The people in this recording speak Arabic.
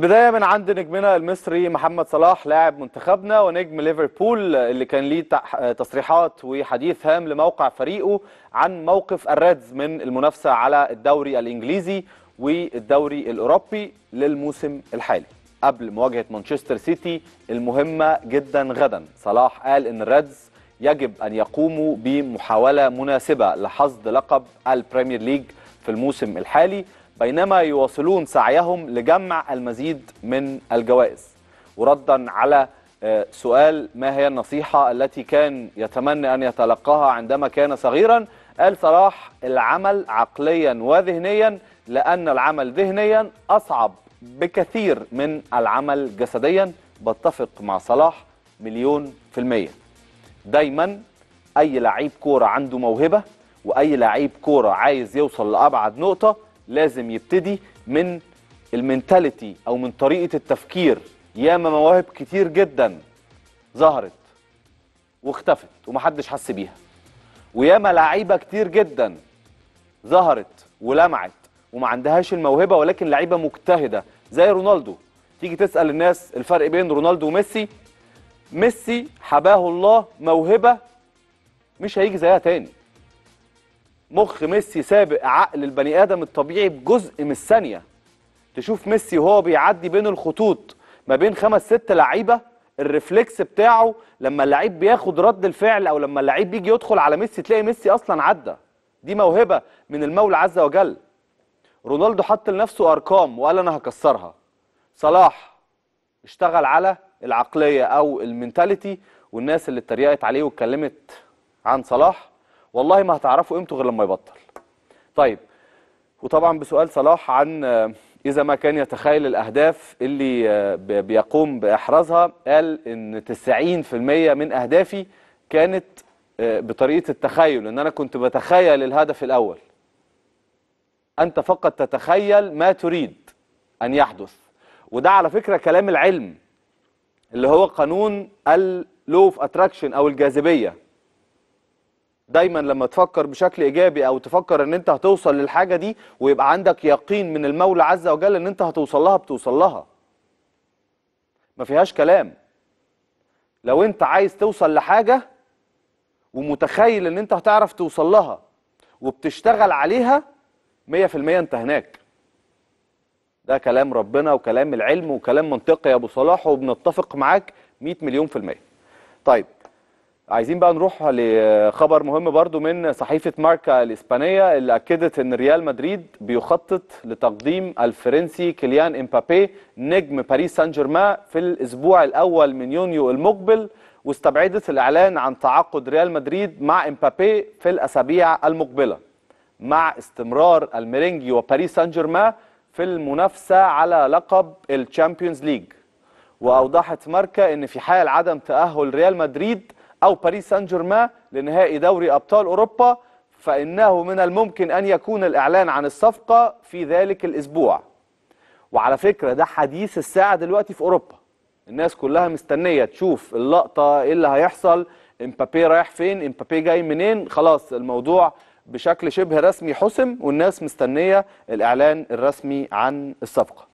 البدايه من عند نجمنا المصري محمد صلاح لاعب منتخبنا ونجم ليفربول اللي كان ليه تصريحات وحديث هام لموقع فريقه عن موقف الريدز من المنافسه على الدوري الانجليزي والدوري الاوروبي للموسم الحالي قبل مواجهه مانشستر سيتي المهمه جدا غدا صلاح قال ان الريدز يجب ان يقوموا بمحاوله مناسبه لحصد لقب البريمير ليج في الموسم الحالي بينما يواصلون سعيهم لجمع المزيد من الجوائز وردا على آه، سؤال ما هي النصيحة التي كان يتمنى أن يتلقاها عندما كان صغيرا قال صلاح العمل عقليا وذهنيا لأن العمل ذهنيا أصعب بكثير من العمل جسديا بتفق مع صلاح مليون في المية دايما أي لعيب كورة عنده موهبة وأي لعيب كورة عايز يوصل لأبعد نقطة لازم يبتدي من المنتاليتي او من طريقه التفكير ياما مواهب كتير جدا ظهرت واختفت ومحدش حس بيها وياما لعيبه كتير جدا ظهرت ولمعت وما عندهاش الموهبه ولكن لعيبه مجتهده زي رونالدو تيجي تسال الناس الفرق بين رونالدو وميسي ميسي حباه الله موهبه مش هيجي زيها تاني مخ ميسي سابق عقل البني ادم الطبيعي بجزء من الثانيه تشوف ميسي وهو بيعدي بين الخطوط ما بين خمس ست لعيبه الرفلكس بتاعه لما اللعيب بياخد رد الفعل او لما اللعيب بيجي يدخل على ميسي تلاقي ميسي اصلا عدى دي موهبه من المولى عز وجل رونالدو حط لنفسه ارقام وقال انا هكسرها صلاح اشتغل على العقليه او المينتاليتي والناس اللي اتريقت عليه واتكلمت عن صلاح والله ما هتعرفوا قيمته غير لما يبطل طيب وطبعا بسؤال صلاح عن آه، إذا ما كان يتخيل الأهداف اللي آه، بيقوم بإحرازها قال إن 90% من أهدافي كانت آه، بطريقة التخيل إن أنا كنت بتخيل الهدف الأول أنت فقط تتخيل ما تريد أن يحدث وده على فكرة كلام العلم اللي هو قانون اللو اوف اتراكشن أو الجاذبية دايما لما تفكر بشكل ايجابي او تفكر ان انت هتوصل للحاجه دي ويبقى عندك يقين من المولى عز وجل ان انت هتوصل لها بتوصل لها ما فيهاش كلام لو انت عايز توصل لحاجه ومتخيل ان انت هتعرف توصل لها وبتشتغل عليها 100% انت هناك ده كلام ربنا وكلام العلم وكلام منطقي يا ابو صلاح وبنتفق معاك 100 مليون في المية طيب عايزين بقى نروح لخبر مهم برضو من صحيفة ماركا الإسبانية اللي أكدت أن ريال مدريد بيخطط لتقديم الفرنسي كيليان إمبابي نجم باريس سان جيرمان في الأسبوع الأول من يونيو المقبل واستبعدت الإعلان عن تعاقد ريال مدريد مع إمبابي في الأسابيع المقبلة مع استمرار الميرينجي وباريس سان جيرمان في المنافسة على لقب الشامبيونز ليج وأوضحت ماركا أن في حال عدم تأهل ريال مدريد أو باريس سان جيرمان لنهائي دوري أبطال أوروبا فإنه من الممكن أن يكون الإعلان عن الصفقة في ذلك الأسبوع وعلى فكرة ده حديث الساعة دلوقتي في أوروبا الناس كلها مستنية تشوف اللقطة إيه اللي هيحصل امبابي رايح فين امبابي جاي منين خلاص الموضوع بشكل شبه رسمي حسم والناس مستنية الإعلان الرسمي عن الصفقة